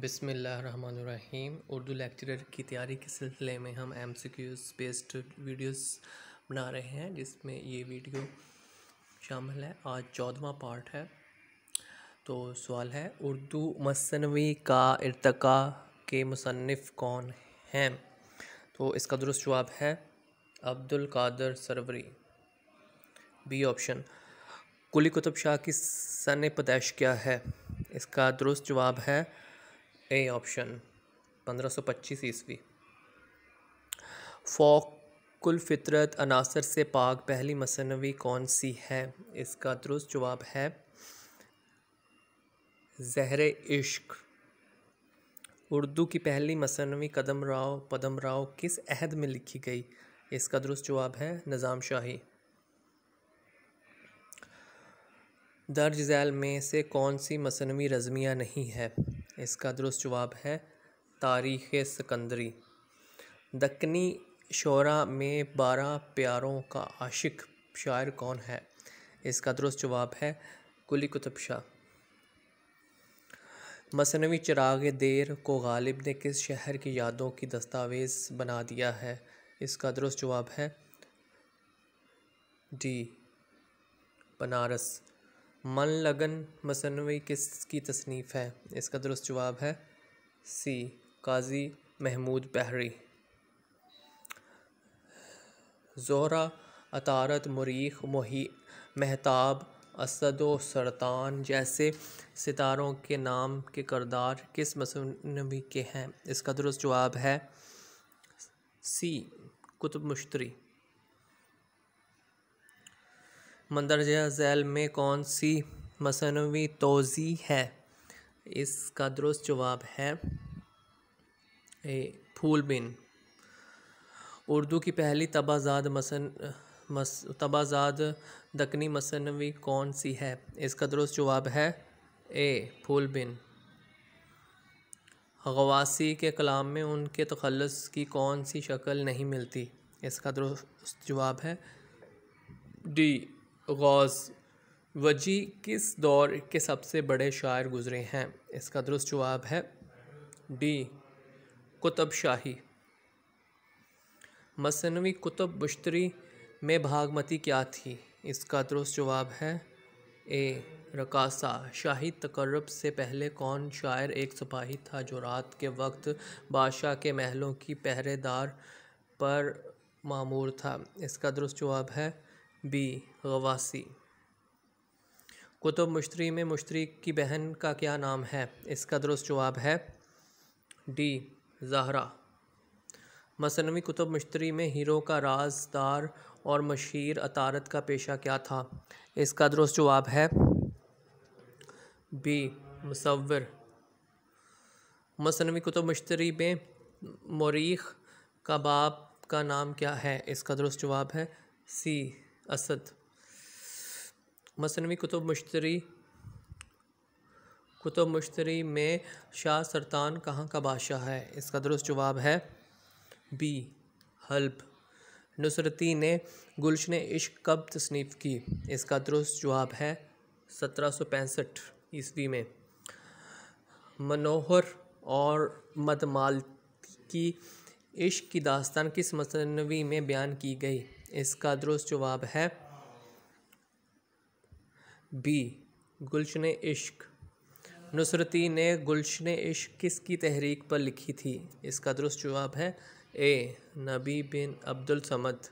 बिसमीम उर्दू लेक्चरर की तैयारी के सिलसिले में हम M C Qs based videos बना रहे हैं जिसमें ये वीडियो शामिल है आज चौदवा पार्ट है तो सवाल है उर्दू मसनवी का इरतका के मुसनफ़ कौन हैं तो इसका दुरुस्त जवाब है अब्दुल कादर सरवरी बी ऑप्शन कुली कुतुब शाह की सन पैदाइश क्या है इसका दुरुस्त जवाब है ए ऑप्शन 1525 ईस्वी फ़ोकुल फितरत अनासर से पाक पहली मसनवी कौन सी है इसका दुरुस्त जवाब है जहर इश्क उर्दू की पहली मसनवी कदम राव पदम राव किस अहद में लिखी गई इसका दुरुस्त जवाब है निज़ाम शाही दर्ज झैल में से कौन सी मसनवी रज़मिया नहीं है इसका दुरुस्त जवाब है तारीख़ सिकंदरी दक्कनी शोरा में बारह प्यारों का आशिक शायर कौन है इसका दुरुस्त जवाब है कुली कुतुब शाह मसनवी चिराग देर को गालिब ने किस शहर की यादों की दस्तावेज़ बना दिया है इसका दुरुस्त जवाब है डी बनारस मन लगन मसनवी किस की तसनीफ़ है इसका दुरुस्त जवाब है सी काजी महमूद बहरी जोहरा अतारत मरीख मोही महताब असद व सरतान जैसे सितारों के नाम के करदार किस मसनवी के हैं इसका दुरुस्त जवाब है सी कुतुब मुश्तरी मंदरजा झैल में कौन सी मसनवी तोज़ी है इसका दुरुस्त जवाब है ए फूल बिन उर्दू की पहली तबाजाद मसन मस तबाजाद दकनी मसनवी कौन सी है इसका दुरुस्त जवाब है ए फूल बिन गवासी के कलाम में उनके तखलस की कौन सी शक्ल नहीं मिलती इसका दुरुस्त जवाब है डी गौज़ वजी किस दौर के सबसे बड़े शायर गुजरे हैं इसका दुरुस्त जवाब है डी कुतब शाही मसनवी कुतुब बश्तरी में भागमती क्या थी इसका दुरुस्त जवाब है ए रकासा शाही तकरब से पहले कौन शायर एक सिपाही था जो रात के वक्त बादशाह के महलों की पहरेदार पर मामूर था इसका दुरुस्त जवाब है बी गवासी कुतुब मुश्तरी में मुश्तरी की बहन का क्या नाम है इसका दुरुस्त जवाब है डी जहरा मसनवी कुतुब मुश्तरी में हीरो का राजदार और मशीर अतारत का पेशा क्या था इसका दुरुस्त जवाब है बी मुसविर मसनवी कुतुब मुश्तरी में मरीख का बाप का नाम क्या है इसका दुरुस्त जवाब है सी असद मसनवी कुतुब मुश्तरी कुतुब मुश्तरी में शाह सरतान कहाँ का बादशाह है इसका दुरुस्त जवाब है बी हल्ब नुसरती ने गुलशन इश्क कब तसनीफ़ की इसका दुरुस्त जवाब है सत्रह सौ पैंसठ ईस्वी में मनोहर और मदमाल की इश्क की दास्तान किस मसनवी में बयान की गई इसका दुरुस्त जवाब है बी गुलशन इश्क नुसरती ने गुलशन इश्क किसकी तहरीक पर लिखी थी इसका दुरुस्त जवाब है ए नबी बिन अब्दुल समद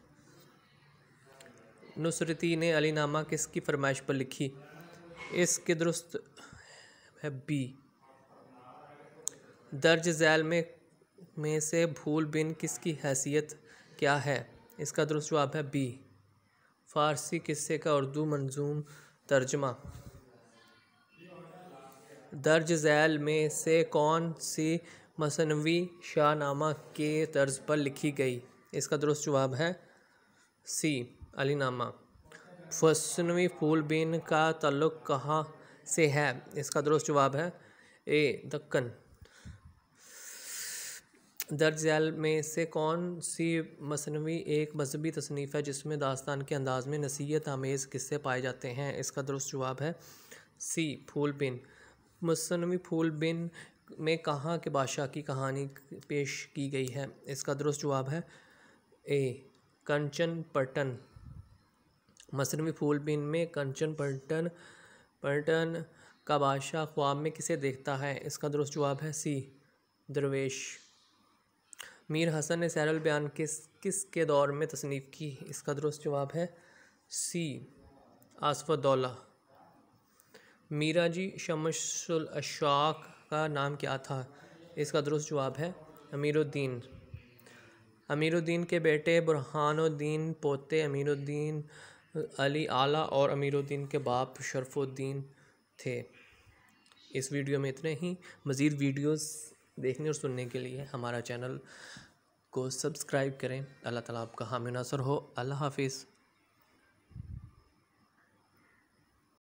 नुसरती ने अलीनामा किसकी फरमाइश पर लिखी इसके दुरुस्त है बी दर्ज झैल में में से भूल बिन किसकी हैसियत क्या है इसका दुरुस्त जवाब है बी फ़ारसी किस्से का उर्दू मंजूम तर्जमा दर्ज झैल में से कौन सी मसनवी शाहनामा के तर्ज पर लिखी गई इसका दुरुस्त जवाब है सी अलीनामा फसनवी फूलबीन का तल्लुक़ कहाँ से है इसका दुरुस्त जवाब है ए दक्कन दर्ज झैल में से कौन सी मसनवी एक मजहबी तसनीफ़ है जिसमें दास्तान के अंदाज में नसीहत आमेज़ किस्से पाए जाते हैं इसका दुरुस्त जवाब है सी फूल बिन मसनवी फूल बिन में कहाँ के बादशाह की कहानी पेश की गई है इसका दुरुस्त जवाब है ए कंचन पटन मसनवी फूल बिन में कंचन पटन पटन का बादशाह ख्वाब में किसे देखता है इसका दुरुस्त जवाब है सी दरवेश मीर हसन ने सैरल बयान किस किस के दौर में तसनीफ़ की इसका दुरुस्त जवाब है सी दौला मीरा जी शमसलशाक अशाक का नाम क्या था इसका दुरुस्त जवाब है अमीरुद्दीन अमीरुद्दीन के बेटे बुरहानुद्दीन पोते अमीरुद्दीन अली आला और अमीरुद्दीन के बाप शरफुद्दीन थे इस वीडियो में इतने ही मज़ीद वीडियोस देखने और सुनने के लिए हमारा चैनल को सब्सक्राइब करें अल्लाह ताला आपका हामी नसर हो अल्लाह हाफिज़